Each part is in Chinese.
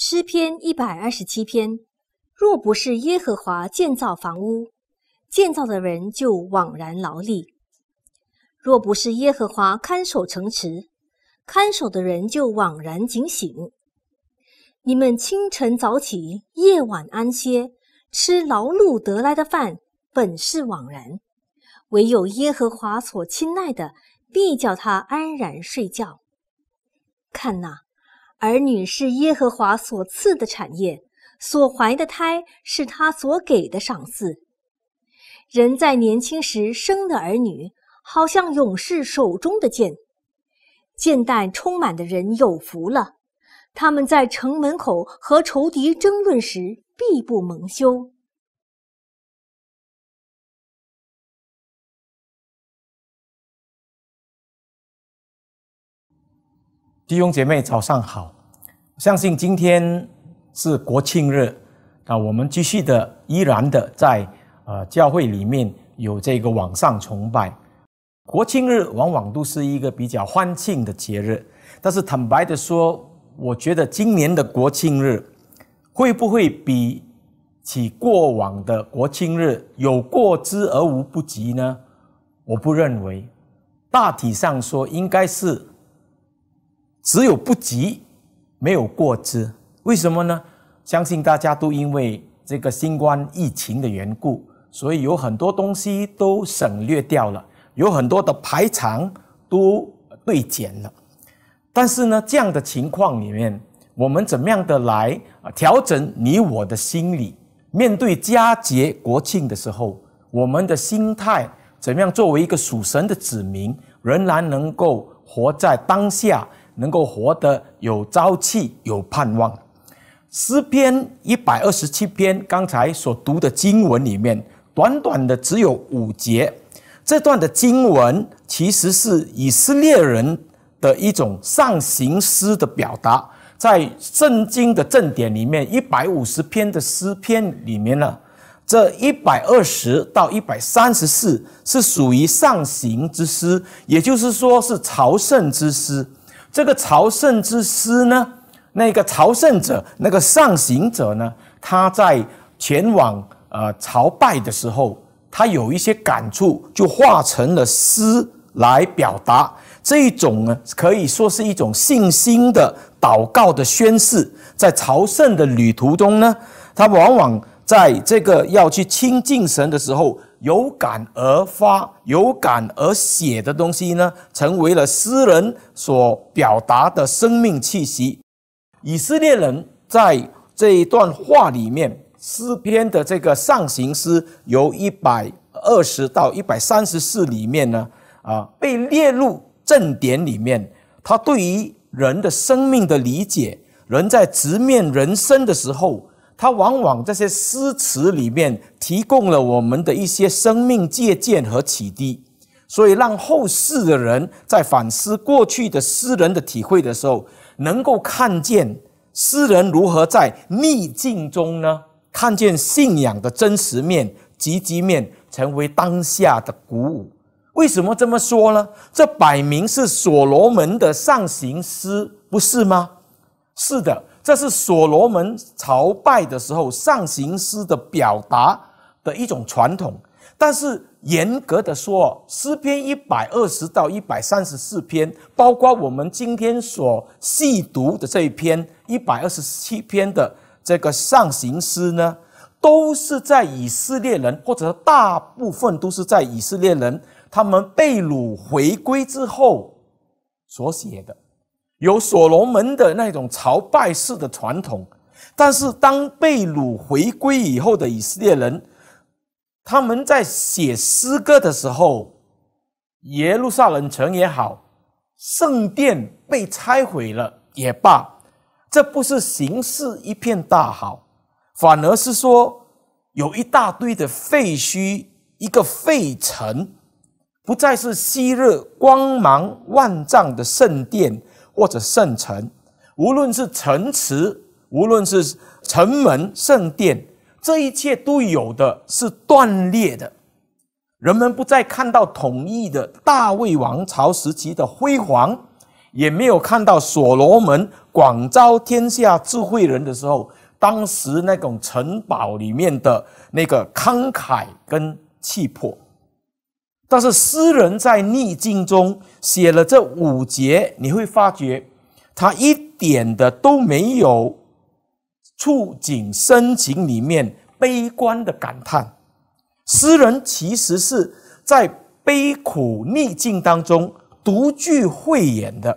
诗篇一百二十七篇：若不是耶和华建造房屋，建造的人就枉然劳力；若不是耶和华看守城池，看守的人就枉然警醒。你们清晨早起，夜晚安歇，吃劳碌得来的饭，本是枉然；唯有耶和华所亲爱的，必叫他安然睡觉。看哪！儿女是耶和华所赐的产业，所怀的胎是他所给的赏赐。人在年轻时生的儿女，好像勇士手中的剑。剑袋充满的人有福了，他们在城门口和仇敌争论时，必不蒙羞。弟兄姐妹，早上好！相信今天是国庆日，那我们继续的依然的在呃教会里面有这个网上崇拜。国庆日往往都是一个比较欢庆的节日，但是坦白的说，我觉得今年的国庆日会不会比起过往的国庆日有过之而无不及呢？我不认为，大体上说应该是。只有不及，没有过之。为什么呢？相信大家都因为这个新冠疫情的缘故，所以有很多东西都省略掉了，有很多的排场都对减了。但是呢，这样的情况里面，我们怎么样的来调整你我的心理？面对佳节国庆的时候，我们的心态怎么样？作为一个属神的子民，仍然能够活在当下。能够活得有朝气、有盼望。诗篇一百二十七篇，刚才所读的经文里面，短短的只有五节。这段的经文其实是以色列人的一种上行诗的表达，在圣经的正典里面，一百五十篇的诗篇里面呢，这一百二十到一百三十四是属于上行之诗，也就是说是朝圣之诗。这个朝圣之诗呢，那个朝圣者、那个上行者呢，他在前往呃朝拜的时候，他有一些感触，就化成了诗来表达这一种呢，可以说是一种信心的祷告的宣誓。在朝圣的旅途中呢，他往往在这个要去亲近神的时候。有感而发、有感而写的东西呢，成为了诗人所表达的生命气息。以色列人在这一段话里面，《诗篇》的这个上行诗由一百二十到一百三十四里面呢，啊，被列入正典里面。他对于人的生命的理解，人在直面人生的时候。他往往这些诗词里面提供了我们的一些生命借鉴和启迪，所以让后世的人在反思过去的诗人的体会的时候，能够看见诗人如何在逆境中呢，看见信仰的真实面、积极面，成为当下的鼓舞。为什么这么说呢？这摆明是所罗门的上行诗，不是吗？是的。这是所罗门朝拜的时候上行诗的表达的一种传统，但是严格的说，诗篇一百二十到一百三十四篇，包括我们今天所细读的这一篇一百二十七篇的这个上行诗呢，都是在以色列人，或者大部分都是在以色列人他们被掳回归之后所写的。有所罗门的那种朝拜式的传统，但是当贝鲁回归以后的以色列人，他们在写诗歌的时候，耶路撒冷城也好，圣殿被拆毁了也罢，这不是形势一片大好，反而是说有一大堆的废墟，一个废城，不再是昔日光芒万丈的圣殿。或者圣城，无论是城池，无论是城门、圣殿，这一切都有的是断裂的。人们不再看到统一的大卫王朝时期的辉煌，也没有看到所罗门广招天下智慧人的时候，当时那种城堡里面的那个慷慨跟气魄。但是，诗人在逆境中写了这五节，你会发觉，他一点的都没有触景生情里面悲观的感叹。诗人其实是在悲苦逆境当中独具慧眼的，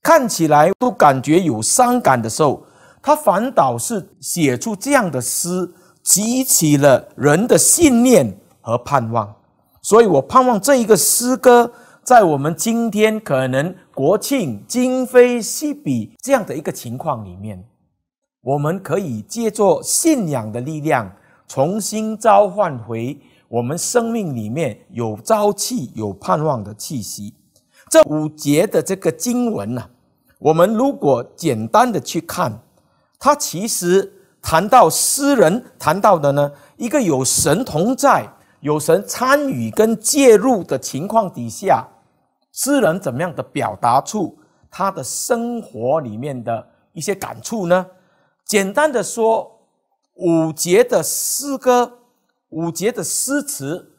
看起来都感觉有伤感的时候，他反倒是写出这样的诗，激起了人的信念和盼望。所以，我盼望这一个诗歌，在我们今天可能国庆今非昔比这样的一个情况里面，我们可以借助信仰的力量，重新召唤回我们生命里面有朝气、有盼望的气息。这五节的这个经文呢，我们如果简单的去看，它其实谈到诗人谈到的呢，一个有神同在。有神参与跟介入的情况底下，诗人怎么样的表达出他的生活里面的一些感触呢？简单的说，五节的诗歌，五节的诗词，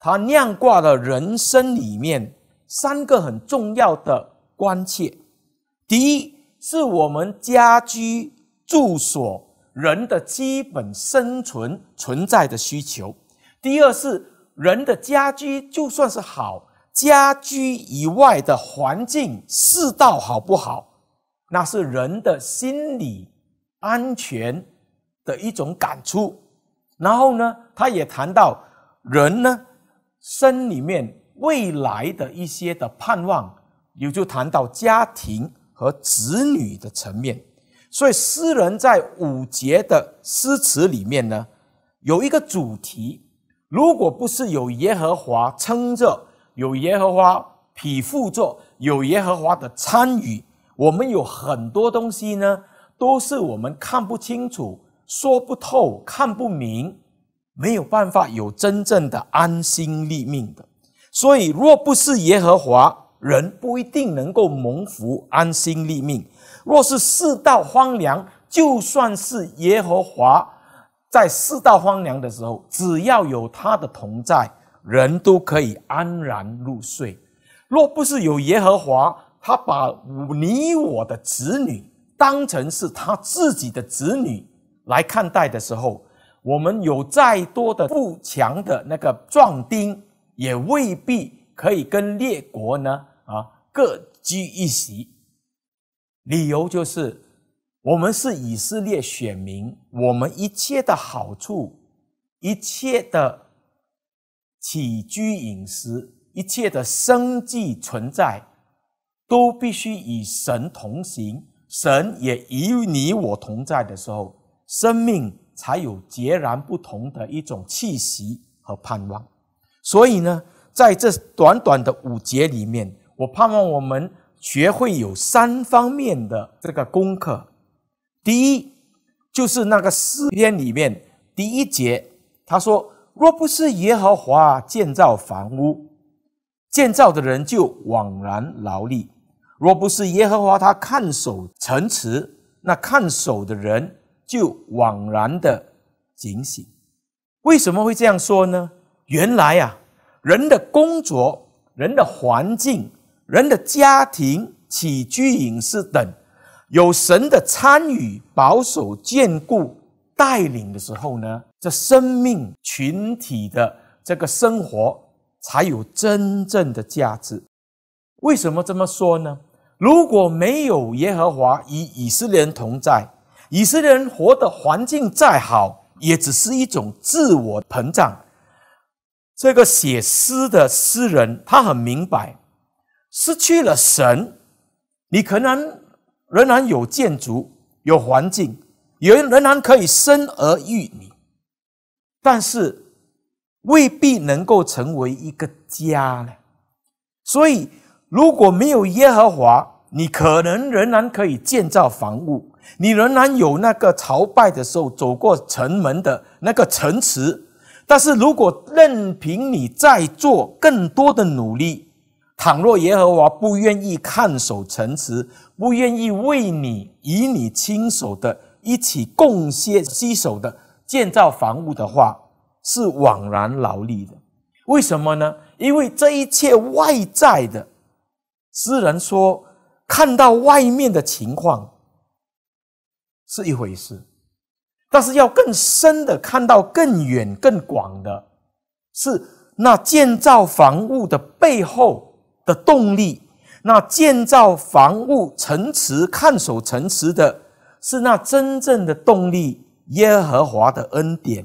它酿挂了人生里面三个很重要的关切。第一，是我们家居住所人的基本生存存在的需求。第二是人的家居，就算是好家居以外的环境、世道好不好，那是人的心理安全的一种感触。然后呢，他也谈到人呢生里面未来的一些的盼望，也就谈到家庭和子女的层面。所以，诗人在五节的诗词里面呢，有一个主题。如果不是有耶和华撑着，有耶和华匹夫着，有耶和华的参与，我们有很多东西呢，都是我们看不清楚、说不透、看不明，没有办法有真正的安心立命的。所以，若不是耶和华，人不一定能够蒙福、安心立命。若是世道荒凉，就算是耶和华。在世道荒凉的时候，只要有他的同在，人都可以安然入睡。若不是有耶和华，他把你我的子女当成是他自己的子女来看待的时候，我们有再多的富强的那个壮丁，也未必可以跟列国呢啊各居一席。理由就是。我们是以色列选民，我们一切的好处、一切的起居饮食、一切的生计存在，都必须与神同行。神也与你我同在的时候，生命才有截然不同的一种气息和盼望。所以呢，在这短短的五节里面，我盼望我们学会有三方面的这个功课。第一，就是那个诗篇里面第一节，他说：“若不是耶和华建造房屋，建造的人就枉然劳力；若不是耶和华他看守城池，那看守的人就枉然的警醒。”为什么会这样说呢？原来呀，人的工作、人的环境、人的家庭、起居饮食等。有神的参与、保守、坚固、带领的时候呢，这生命群体的这个生活才有真正的价值。为什么这么说呢？如果没有耶和华与以色列人同在，以色列人活的环境再好，也只是一种自我膨胀。这个写诗的诗人他很明白，失去了神，你可能。仍然有建筑，有环境，有人仍然可以生儿育女，但是未必能够成为一个家呢。所以，如果没有耶和华，你可能仍然可以建造房屋，你仍然有那个朝拜的时候走过城门的那个城池，但是如果任凭你再做更多的努力，倘若耶和华不愿意看守城池，不愿意为你与你亲手的一起贡献、携手的建造房屋的话，是枉然劳力的。为什么呢？因为这一切外在的，诗人说看到外面的情况是一回事，但是要更深的看到更远、更广的，是那建造房屋的背后。的动力，那建造房屋、城池、看守城池的是那真正的动力。耶和华的恩典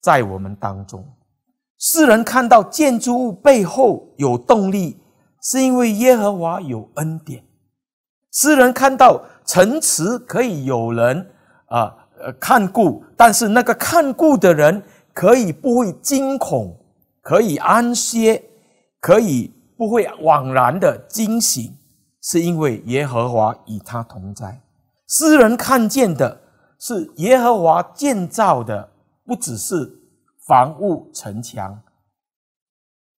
在我们当中。世人看到建筑物背后有动力，是因为耶和华有恩典。世人看到城池可以有人啊，呃看顾，但是那个看顾的人可以不会惊恐，可以安歇。可以不会枉然的惊醒，是因为耶和华与他同在。诗人看见的是耶和华建造的，不只是房屋城墙，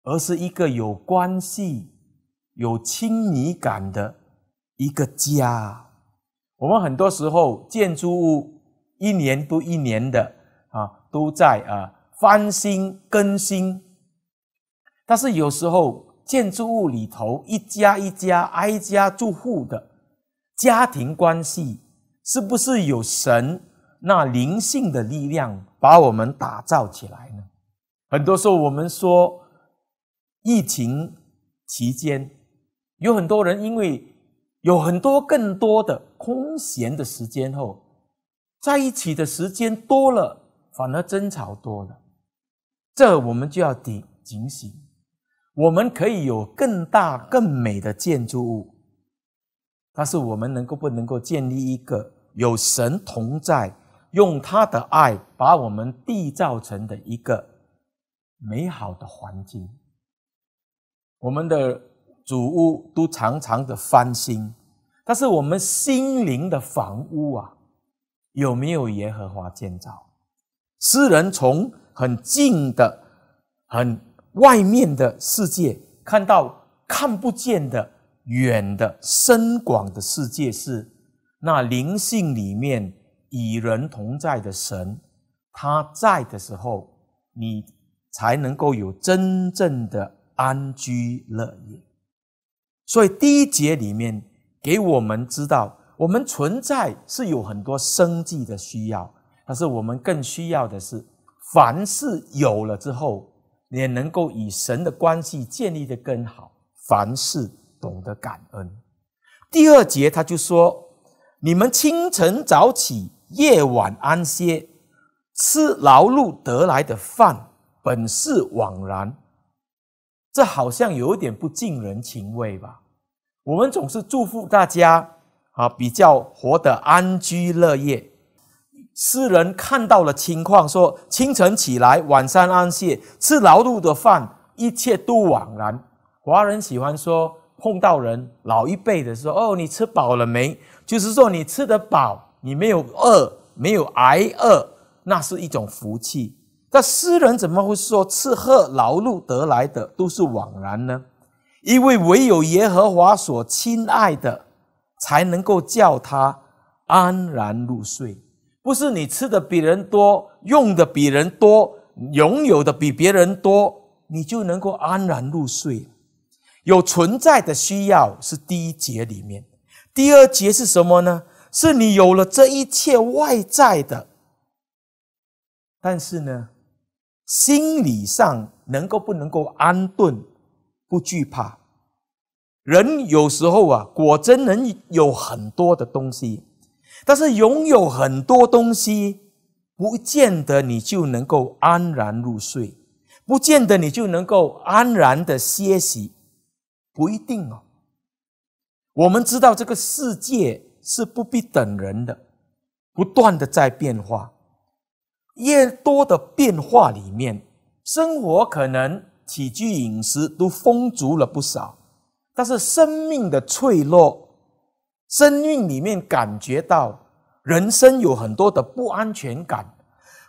而是一个有关系、有亲密感的一个家。我们很多时候建筑物一年都一年的啊，都在啊翻新更新。但是有时候，建筑物里头一家一家挨家住户的家庭关系，是不是有神那灵性的力量把我们打造起来呢？很多时候，我们说，疫情期间，有很多人因为有很多更多的空闲的时间后，在一起的时间多了，反而争吵多了，这我们就要警警醒。我们可以有更大、更美的建筑物，但是我们能够不能够建立一个有神同在、用他的爱把我们缔造成的一个美好的环境？我们的主屋都常常的翻新，但是我们心灵的房屋啊，有没有耶和华建造？诗人从很近的、很……外面的世界看到看不见的远的深广的世界是那灵性里面与人同在的神，他在的时候，你才能够有真正的安居乐业。所以第一节里面给我们知道，我们存在是有很多生计的需要，但是我们更需要的是，凡事有了之后。也能够与神的关系建立的更好，凡事懂得感恩。第二节他就说：“你们清晨早起，夜晚安歇，吃劳碌得来的饭，本是枉然。”这好像有一点不近人情味吧？我们总是祝福大家啊，比较活得安居乐业。诗人看到了情况，说：“清晨起来，晚上安歇，吃劳碌的饭，一切都枉然。”华人喜欢说碰到人，老一辈的说：“哦，你吃饱了没？”就是说你吃得饱，你没有饿，没有挨饿，那是一种福气。但诗人怎么会说吃喝劳碌得来的都是枉然呢？因为唯有耶和华所亲爱的，才能够叫他安然入睡。不是你吃的比人多，用的比人多，拥有的比别人多，你就能够安然入睡。有存在的需要是第一节里面，第二节是什么呢？是你有了这一切外在的，但是呢，心理上能够不能够安顿，不惧怕。人有时候啊，果真能有很多的东西。但是拥有很多东西，不见得你就能够安然入睡，不见得你就能够安然的歇息，不一定哦。我们知道这个世界是不必等人的，不断的在变化，越多的变化里面，生活可能起居饮食都丰足了不少，但是生命的脆弱。生命里面感觉到人生有很多的不安全感，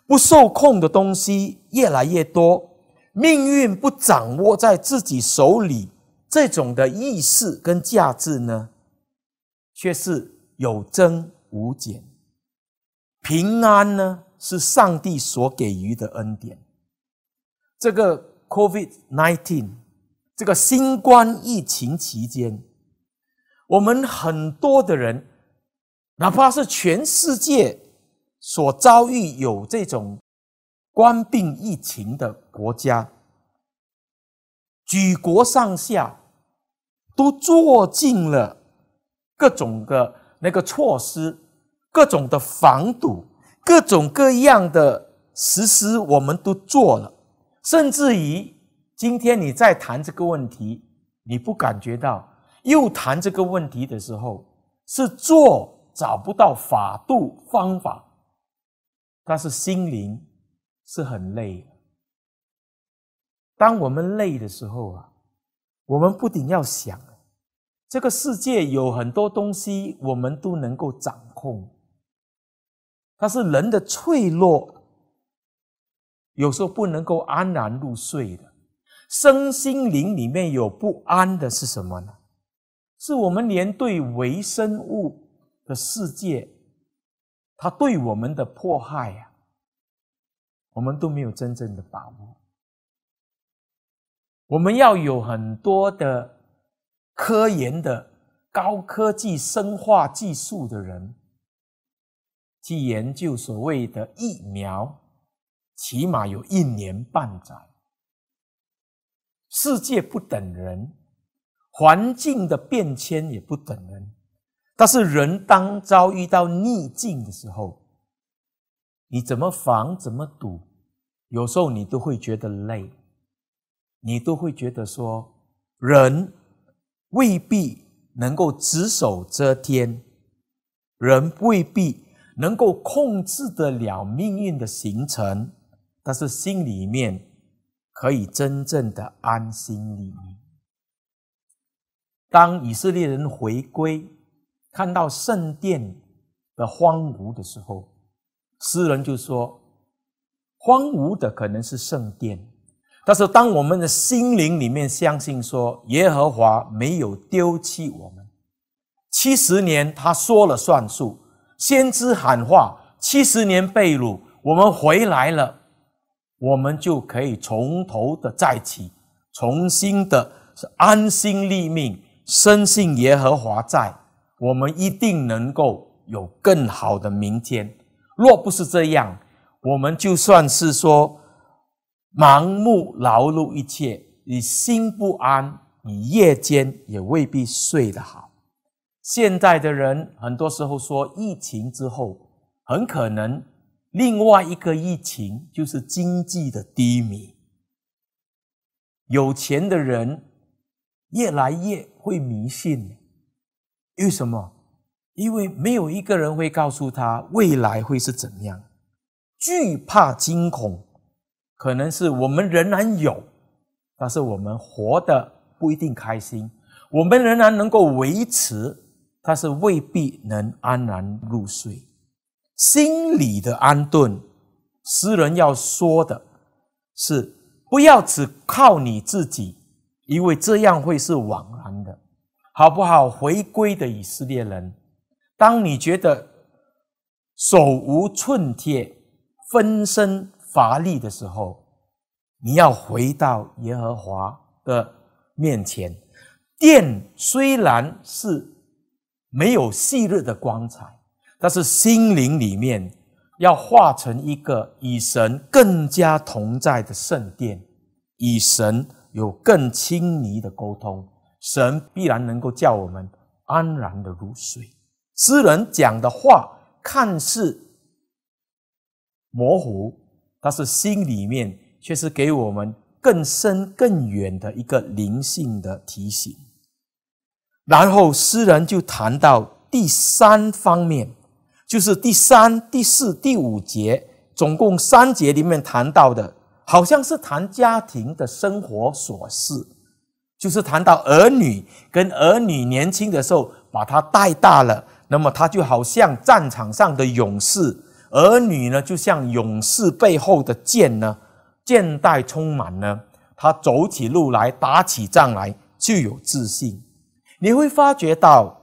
不受控的东西越来越多，命运不掌握在自己手里，这种的意识跟价值呢，却是有增无减。平安呢，是上帝所给予的恩典。这个 COVID nineteen，这个新冠疫情期间。我们很多的人，哪怕是全世界所遭遇有这种关病疫情的国家，举国上下都做尽了各种的那个措施，各种的防堵，各种各样的实施，我们都做了。甚至于今天你在谈这个问题，你不感觉到？又谈这个问题的时候，是做找不到法度方法，但是心灵是很累的。当我们累的时候啊，我们不仅要想，这个世界有很多东西我们都能够掌控，但是人的脆弱，有时候不能够安然入睡的，身心灵里面有不安的是什么呢？是我们连对微生物的世界，它对我们的迫害呀，我们都没有真正的把握。我们要有很多的科研的高科技生化技术的人去研究所谓的疫苗，起码有一年半载，世界不等人。环境的变迁也不等人，但是人当遭遇到逆境的时候，你怎么防，怎么堵，有时候你都会觉得累，你都会觉得说，人未必能够只手遮天，人未必能够控制得了命运的形成，但是心里面可以真正的安心里当以色列人回归，看到圣殿的荒芜的时候，诗人就说：“荒芜的可能是圣殿，但是当我们的心灵里面相信说耶和华没有丢弃我们，七十年他说了算数，先知喊话：七十年被掳，我们回来了，我们就可以从头的再起，重新的是安心立命。”深信耶和华在，我们一定能够有更好的明天。若不是这样，我们就算是说盲目劳碌一切，你心不安，你夜间也未必睡得好。现在的人很多时候说，疫情之后很可能另外一个疫情就是经济的低迷。有钱的人。越来越会迷信，为什么？因为没有一个人会告诉他未来会是怎样，惧怕、惊恐，可能是我们仍然有，但是我们活的不一定开心，我们仍然能够维持，但是未必能安然入睡。心理的安顿，诗人要说的是：不要只靠你自己。因为这样会是枉然的，好不好？回归的以色列人，当你觉得手无寸铁、分身乏力的时候，你要回到耶和华的面前。殿虽然是没有昔日的光彩，但是心灵里面要化成一个与神更加同在的圣殿，与神。有更亲昵的沟通，神必然能够叫我们安然的入睡。诗人讲的话看似模糊，但是心里面却是给我们更深更远的一个灵性的提醒。然后诗人就谈到第三方面，就是第三、第四、第五节，总共三节里面谈到的。好像是谈家庭的生活琐事，就是谈到儿女跟儿女年轻的时候把他带大了，那么他就好像战场上的勇士，儿女呢就像勇士背后的剑呢，剑带充满呢，他走起路来打起仗来就有自信。你会发觉到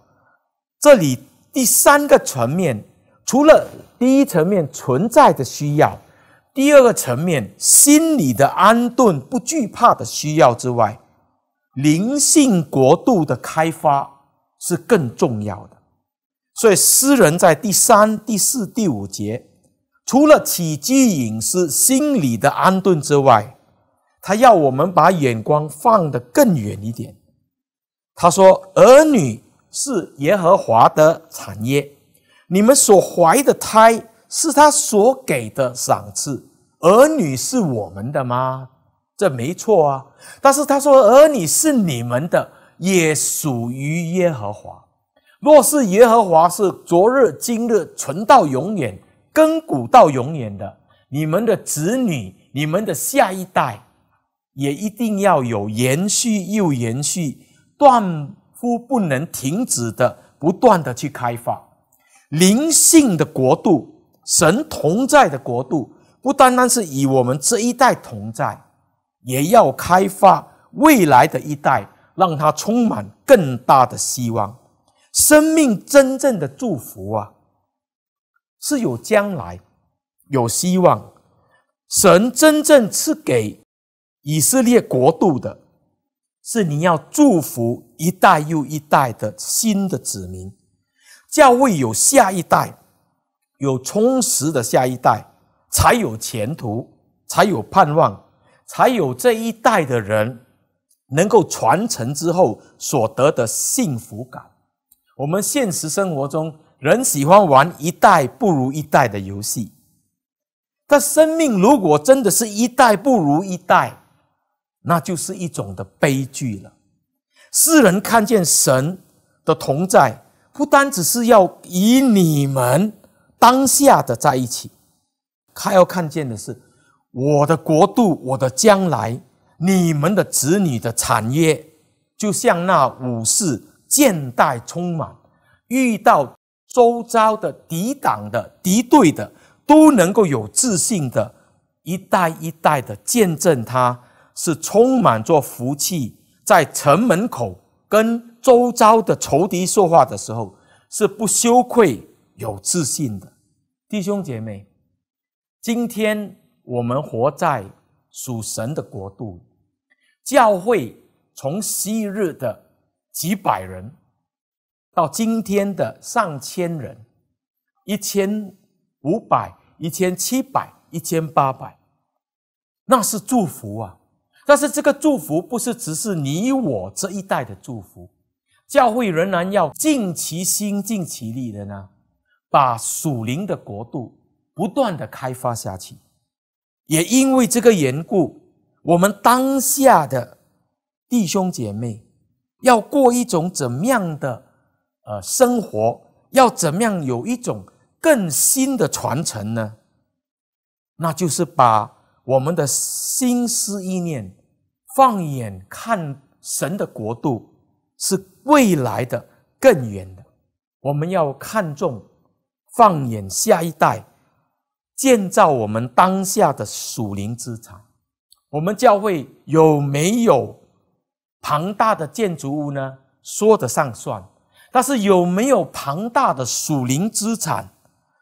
这里第三个层面，除了第一层面存在的需要。第二个层面，心理的安顿、不惧怕的需要之外，灵性国度的开发是更重要的。所以，诗人在第三、第四、第五节，除了起居饮食、心理的安顿之外，他要我们把眼光放得更远一点。他说：“儿女是耶和华的产业，你们所怀的胎。”是他所给的赏赐，儿女是我们的吗？这没错啊。但是他说，儿女是你们的，也属于耶和华。若是耶和华是昨日、今日存到永远、亘古到永远的，你们的子女、你们的下一代，也一定要有延续又延续、断乎不能停止的、不断的去开发灵性的国度。神同在的国度，不单单是以我们这一代同在，也要开发未来的一代，让他充满更大的希望。生命真正的祝福啊，是有将来，有希望。神真正赐给以色列国度的，是你要祝福一代又一代的新的子民，教会有下一代。有充实的下一代，才有前途，才有盼望，才有这一代的人能够传承之后所得的幸福感。我们现实生活中，人喜欢玩一代不如一代的游戏，但生命如果真的是一代不如一代，那就是一种的悲剧了。世人看见神的同在，不单只是要以你们。当下的在一起，他要看见的是我的国度，我的将来，你们的子女的产业，就像那武士剑带充满，遇到周遭的敌党的敌对的，都能够有自信的，一代一代的见证，他是充满着福气，在城门口跟周遭的仇敌说话的时候，是不羞愧。有自信的弟兄姐妹，今天我们活在属神的国度，教会从昔日的几百人到今天的上千人，一千五百、一千七百、一千八百，那是祝福啊！但是这个祝福不是只是你我这一代的祝福，教会仍然要尽其心、尽其力的呢。把属灵的国度不断的开发下去，也因为这个缘故，我们当下的弟兄姐妹要过一种怎么样的呃生活？要怎么样有一种更新的传承呢？那就是把我们的心思意念放眼看神的国度，是未来的更远的，我们要看重。放眼下一代，建造我们当下的属灵资产，我们教会有没有庞大的建筑物呢？说得上算，但是有没有庞大的属灵资产，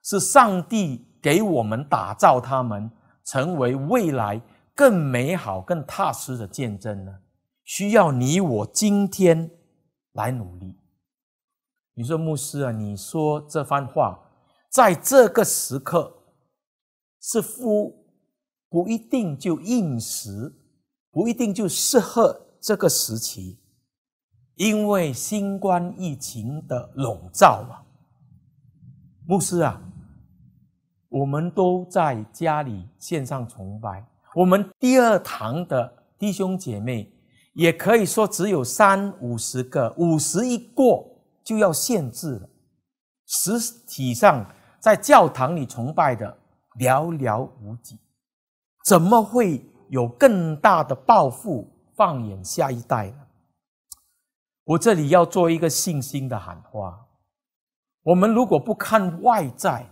是上帝给我们打造他们，成为未来更美好、更踏实的见证呢？需要你我今天来努力。你说，牧师啊，你说这番话。在这个时刻，是不不一定就应时，不一定就适合这个时期，因为新冠疫情的笼罩嘛。牧师啊，我们都在家里线上崇拜，我们第二堂的弟兄姐妹也可以说只有三五十个，五十一过就要限制了，实体上。在教堂里崇拜的寥寥无几，怎么会有更大的抱负？放眼下一代呢？我这里要做一个信心的喊话：我们如果不看外在，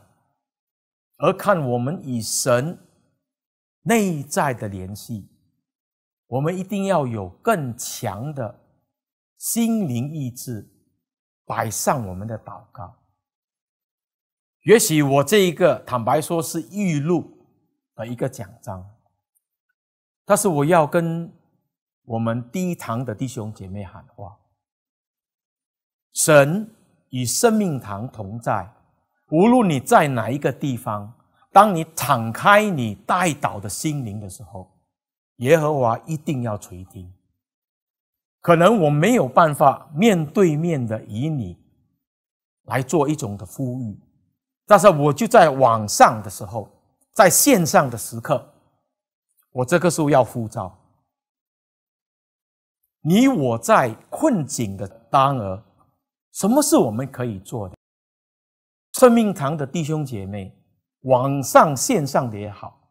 而看我们与神内在的联系，我们一定要有更强的心灵意志，摆上我们的祷告。也许我这一个坦白说是预录的一个奖章，但是我要跟我们低堂的弟兄姐妹喊话：神与生命堂同在，无论你在哪一个地方，当你敞开你带祷的心灵的时候，耶和华一定要垂听。可能我没有办法面对面的以你来做一种的呼吁。但是我就在网上的时候，在线上的时刻，我这个时候要呼召你。我在困境的当儿，什么是我们可以做的？生命堂的弟兄姐妹，网上线上的也好，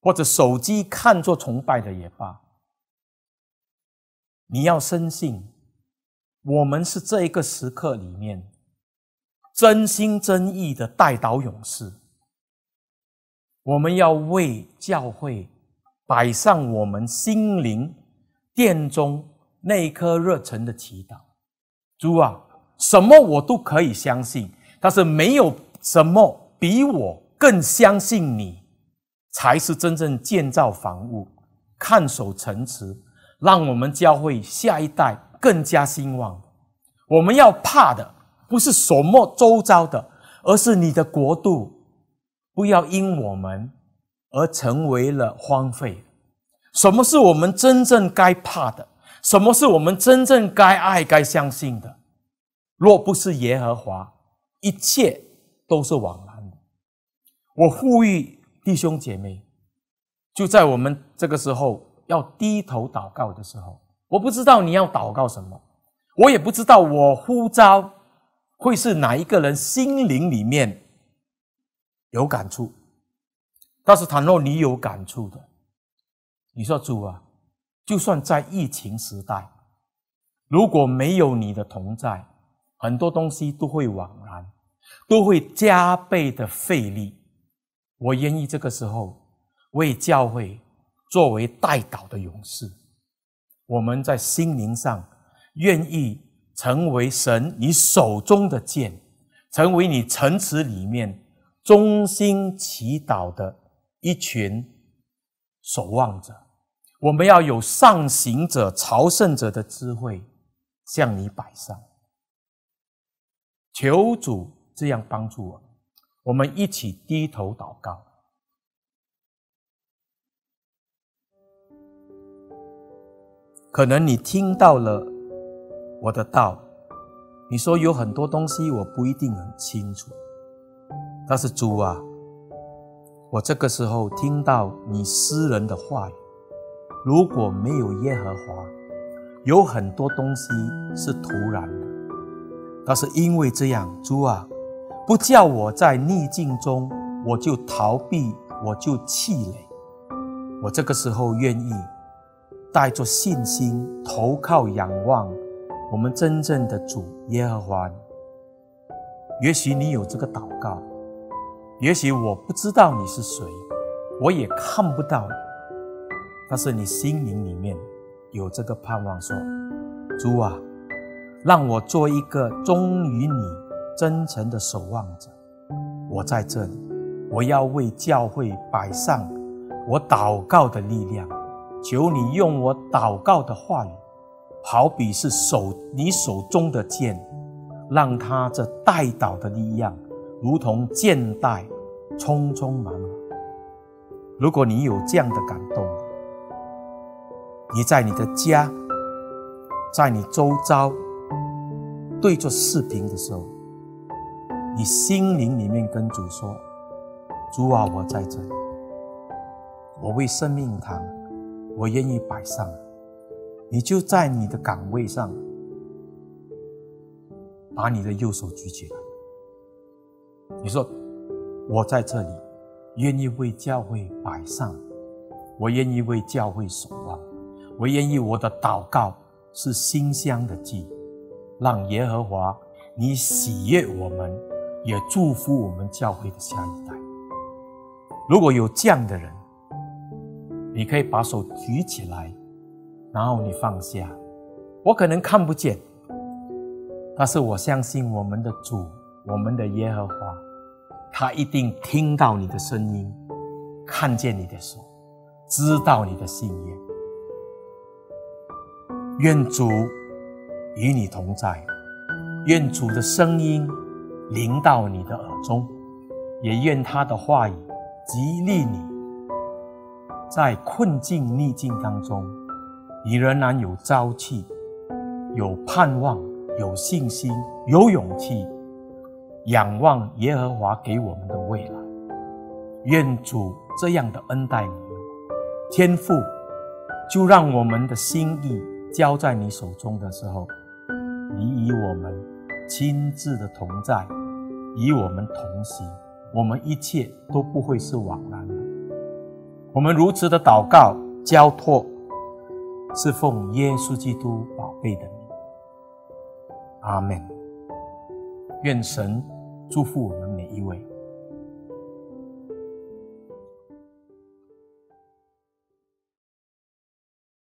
或者手机看作崇拜的也罢，你要深信，我们是这一个时刻里面。真心真意的代祷勇士，我们要为教会摆上我们心灵殿中那一颗热忱的祈祷。主啊，什么我都可以相信，但是没有什么比我更相信你，才是真正建造房屋、看守城池，让我们教会下一代更加兴旺。我们要怕的。不是什么周遭的，而是你的国度，不要因我们而成为了荒废。什么是我们真正该怕的？什么是我们真正该爱、该相信的？若不是耶和华，一切都是枉然的。我呼吁弟兄姐妹，就在我们这个时候要低头祷告的时候，我不知道你要祷告什么，我也不知道我呼召。会是哪一个人心灵里面有感触？但是，倘若你有感触的，你说主啊，就算在疫情时代，如果没有你的同在，很多东西都会枉然，都会加倍的费力。我愿意这个时候为教会作为代祷的勇士，我们在心灵上愿意。成为神你手中的剑，成为你城池里面衷心祈祷的一群守望者。我们要有上行者、朝圣者的智慧，向你摆上，求主这样帮助我。我们一起低头祷告。可能你听到了。我的道，你说有很多东西我不一定很清楚，但是主啊，我这个时候听到你私人的话语，如果没有耶和华，有很多东西是突然的，但是因为这样，主啊，不叫我在逆境中我就逃避，我就气馁，我这个时候愿意带着信心投靠仰望。我们真正的主耶和华，也许你有这个祷告，也许我不知道你是谁，我也看不到你，但是你心灵里面有这个盼望，说主啊，让我做一个忠于你、真诚的守望者。我在这里，我要为教会摆上我祷告的力量，求你用我祷告的话语。好比是手，你手中的剑，让他这带倒的力量，如同箭带，匆忙忙。如果你有这样的感动，你在你的家，在你周遭，对着视频的时候，你心灵里面跟主说：“主啊，我在这，里，我为生命谈，我愿意摆上。”你就在你的岗位上，把你的右手举起来。你说：“我在这里，愿意为教会摆上，我愿意为教会守望，我愿意我的祷告是馨香的祭，让耶和华你喜悦我们，也祝福我们教会的下一代。”如果有这样的人，你可以把手举起来。然后你放下，我可能看不见，但是我相信我们的主，我们的耶和华，他一定听到你的声音，看见你的手，知道你的信念。愿主与你同在，愿主的声音临到你的耳中，也愿他的话语激励你，在困境逆境当中。你仍然有朝气，有盼望，有信心，有勇气，仰望耶和华给我们的未来。愿主这样的恩待你，天父，就让我们的心意交在你手中的时候，你与我们亲自的同在，与我们同行，我们一切都不会是枉然的。我们如此的祷告，交托。是奉耶稣基督宝贝的名，阿门。愿神祝福我们每一位。